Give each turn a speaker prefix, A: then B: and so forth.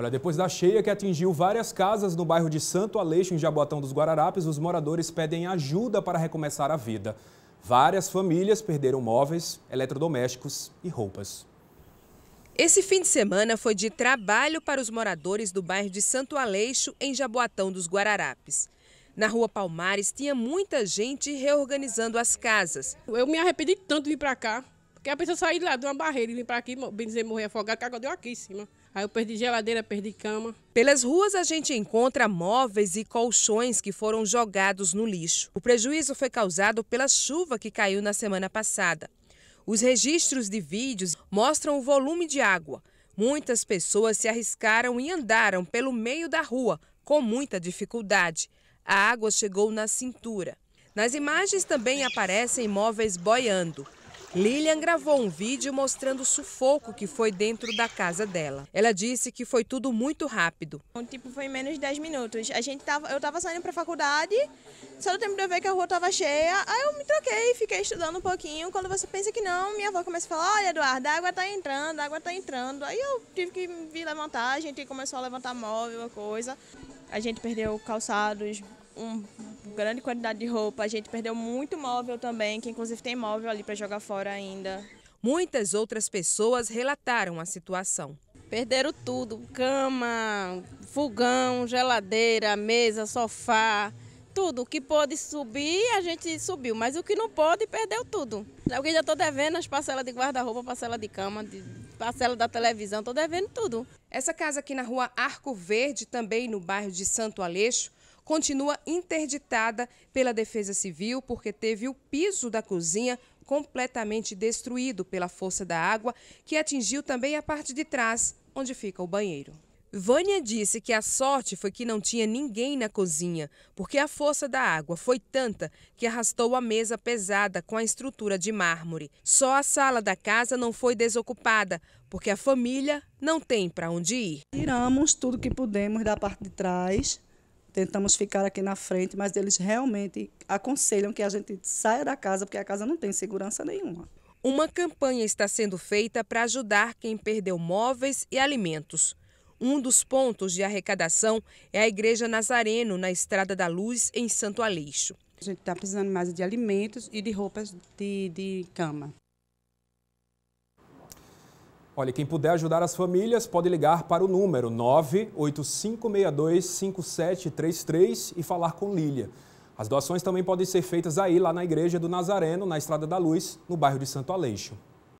A: Olha, depois da cheia que atingiu várias casas no bairro de Santo Aleixo, em Jaboatão dos Guararapes, os moradores pedem ajuda para recomeçar a vida. Várias famílias perderam móveis, eletrodomésticos e roupas.
B: Esse fim de semana foi de trabalho para os moradores do bairro de Santo Aleixo, em Jaboatão dos Guararapes. Na rua Palmares tinha muita gente reorganizando as casas. Eu me arrependi tanto de vir para cá, porque a pessoa sair lá de uma barreira e vir para aqui, bem dizer, morrer afogada, que deu aqui em cima. Aí eu perdi geladeira, perdi cama. Pelas ruas a gente encontra móveis e colchões que foram jogados no lixo. O prejuízo foi causado pela chuva que caiu na semana passada. Os registros de vídeos mostram o volume de água. Muitas pessoas se arriscaram e andaram pelo meio da rua, com muita dificuldade. A água chegou na cintura. Nas imagens também aparecem móveis boiando. Lilian gravou um vídeo mostrando o sufoco que foi dentro da casa dela. Ela disse que foi tudo muito rápido.
C: Então, tipo, foi menos de 10 minutos. A gente tava, eu estava saindo para a faculdade, só no tempo de eu ver que a rua estava cheia, aí eu me troquei, fiquei estudando um pouquinho. Quando você pensa que não, minha avó começa a falar, olha Eduardo, a água está entrando, a água está entrando. Aí eu tive que vir levantar, a gente começou a levantar móvel, coisa. A gente perdeu calçados, uma grande quantidade de roupa, a gente perdeu muito móvel também, que inclusive tem móvel ali para jogar fora ainda.
B: Muitas outras pessoas relataram a situação.
C: Perderam tudo: cama, fogão, geladeira, mesa, sofá. Tudo o que pôde subir, a gente subiu, mas o que não pôde, perdeu tudo. Alguém é já estou devendo as parcelas de guarda-roupa, parcela de cama, de parcela da televisão, estou devendo tudo. Essa casa aqui na
B: rua Arco Verde, também no bairro de Santo Aleixo, continua interditada pela Defesa Civil porque teve o piso da cozinha completamente destruído pela força da água, que atingiu também a parte de trás, onde fica o banheiro. Vânia disse que a sorte foi que não tinha ninguém na cozinha, porque a força da água foi tanta que arrastou a mesa pesada com a estrutura de mármore. Só a sala da casa não foi desocupada, porque a família não tem para onde ir. Tiramos tudo que pudemos da parte de trás, tentamos ficar aqui na frente, mas eles realmente aconselham que a gente saia da casa, porque a casa não tem segurança nenhuma. Uma campanha está sendo feita para ajudar quem perdeu móveis e alimentos. Um dos pontos de arrecadação é a Igreja Nazareno, na Estrada da Luz, em Santo Aleixo. A gente está precisando mais de alimentos e de roupas de, de cama.
A: Olha, quem puder ajudar as famílias pode ligar para o número 985625733 e falar com Lília. As doações também podem ser feitas aí lá na Igreja do Nazareno, na Estrada da Luz, no bairro de Santo Aleixo.